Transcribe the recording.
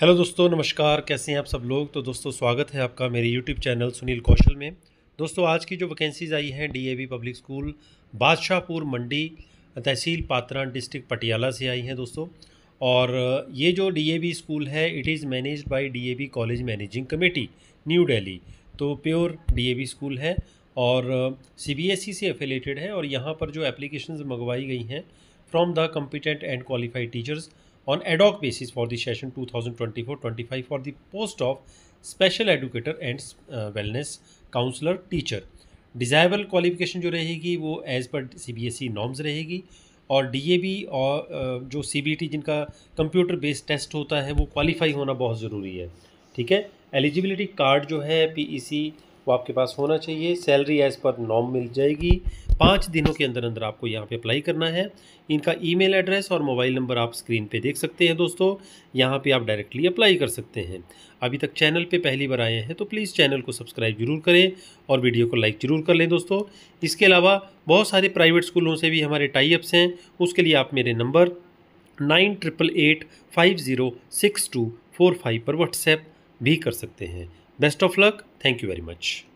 Hello दोस्तों नमस्कार कैसे हैं आप सब लोग तो दोस्तों स्वागत है आपका मेरे यूट्यूब चैनल सुनील कौशल में दोस्तों आज की जो वैकेंसीज़ आई हैं DAV public school Badshahpur Mandi tehsil Patran district Patiala से आई हैं दोस्तों और ये जो डीएवी स्कूल है it is managed by D college managing committee new Delhi तो प्योर डी स्कूल है और सी e से एफिलेटेड है और यहाँ पर जो एप्लीकेशन मंगवाई गई हैं from the competent and qualified teachers on ad hoc basis for the session 2024-25 for the post of special educator and wellness counsellor teacher desirable qualification जो रहेगी वो as per C B S E norms रहेगी और D A B और uh, जो C B T जिनका computer based test होता है वो क्वालिफाई होना बहुत ज़रूरी है ठीक है एलिजिबिलिटी कार्ड जो है पी ई सी वो आपके पास होना चाहिए सैलरी एज पर नॉम मिल जाएगी पाँच दिनों के अंदर अंदर आपको यहाँ पे अप्लाई करना है इनका ईमेल एड्रेस और मोबाइल नंबर आप स्क्रीन पे देख सकते हैं दोस्तों यहाँ पे आप डायरेक्टली अप्लाई कर सकते हैं अभी तक चैनल पे पहली बार आए हैं तो प्लीज़ चैनल को सब्सक्राइब जरूर करें और वीडियो को लाइक ज़रूर कर लें दोस्तों इसके अलावा बहुत सारे प्राइवेट स्कूलों से भी हमारे टाइप्स हैं उसके लिए आप मेरे number nine triple eight five zero six two four five पर व्हाट्सएप भी कर सकते हैं Best of luck. Thank you very much.